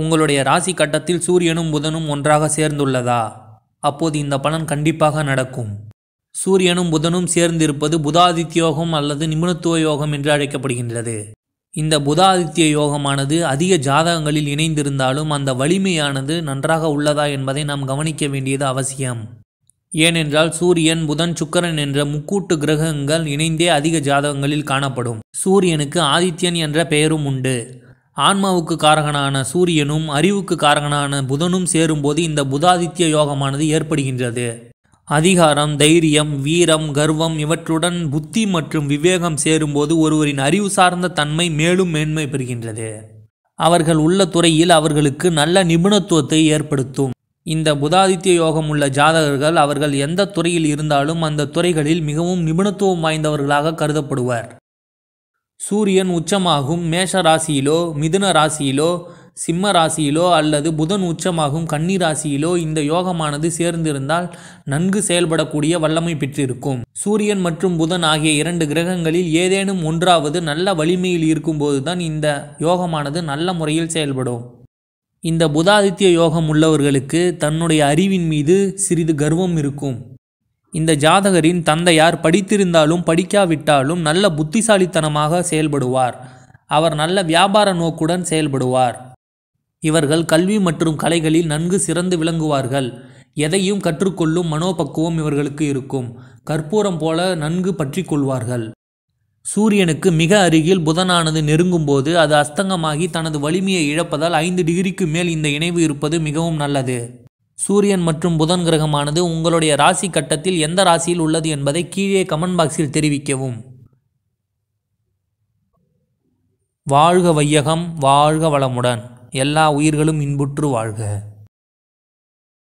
உங்களுடைய ராசி கட்டத்தில் சூரியனும் புதனும் ஒன்றாக சேர்ந்துள்ளதா அப்போது இந்த பலன் கண்டிப்பாக நடக்கும் சூரியனும் புதனும் சேர்ந்திருப்பது புதாதித்யோகம் அல்லது நிபுணத்துவ யோகம் என்று அழைக்கப்படுகின்றது இந்த புதாதித்ய யோகமானது அதிக ஜாதகங்களில் இணைந்திருந்தாலும் அந்த வலிமையானது நன்றாக உள்ளதா என்பதை நாம் கவனிக்க வேண்டியது அவசியம் ஏனென்றால் சூரியன் புதன் சுக்கரன் என்ற முக்கூட்டு கிரகங்கள் இணைந்தே அதிக ஜாதகங்களில் காணப்படும் சூரியனுக்கு ஆதித்யன் என்ற பெயரும் உண்டு ஆன்மாவுக்கு காரகனான சூரியனும் அறிவுக்கு காரகனான புதனும் சேரும்போது இந்த புதாதித்ய யோகமானது ஏற்படுகின்றது அதிகாரம் தைரியம் வீரம் கர்வம் இவற்றுடன் புத்தி மற்றும் விவேகம் சேரும்போது ஒருவரின் அறிவு சார்ந்த தன்மை மேலும் மேன்மை பெறுகின்றது அவர்கள் உள்ள துறையில் அவர்களுக்கு நல்ல நிபுணத்துவத்தை ஏற்படுத்தும் இந்த புதாதித்ய யோகம் உள்ள ஜாதகர்கள் அவர்கள் எந்த துறையில் இருந்தாலும் அந்த துறைகளில் மிகவும் நிபுணத்துவம் வாய்ந்தவர்களாக கருதப்படுவர் சூரியன் உச்சமாகும் மேஷ ராசியிலோ மிதுன ராசியிலோ சிம்ம ராசியிலோ அல்லது புதன் உச்சமாகும் கன்னி ராசியிலோ இந்த யோகமானது சேர்ந்திருந்தால் நன்கு செயல்படக்கூடிய வல்லமை பெற்றிருக்கும் சூரியன் மற்றும் புதன் ஆகிய இரண்டு கிரகங்களில் ஏதேனும் ஒன்றாவது நல்ல வலிமையில் இருக்கும்போதுதான் இந்த யோகமானது நல்ல முறையில் செயல்படும் இந்த புதாதித்ய யோகம் உள்ளவர்களுக்கு தன்னுடைய அறிவின் மீது சிறிது கர்வம் இருக்கும் இந்த ஜாதகரின் தந்தையார் படித்திருந்தாலும் படிக்காவிட்டாலும் நல்ல புத்திசாலித்தனமாக செயல்படுவார் அவர் நல்ல வியாபார நோக்குடன் செயல்படுவார் இவர்கள் கல்வி மற்றும் கலைகளில் நன்கு சிறந்து விளங்குவார்கள் எதையும் கற்றுக்கொள்ளும் மனோபக்குவம் இவர்களுக்கு இருக்கும் கற்பூரம் போல நன்கு பற்றி கொள்வார்கள் சூரியனுக்கு மிக அருகில் புதனானது நெருங்கும் போது அது அஸ்தங்கமாகி தனது வலிமையை இழப்பதால் ஐந்து டிகிரிக்கு மேல் இந்த இணைவு இருப்பது மிகவும் நல்லது சூரியன் மற்றும் புதன் கிரகமானது உங்களுடைய ராசி கட்டத்தில் எந்த ராசியில் உள்ளது என்பதை கீழே கமெண்ட் பாக்ஸில் தெரிவிக்கவும் வாழ்க வையகம் வாழ்க வளமுடன் எல்லா உயிர்களும் இன்புற்று வாழ்க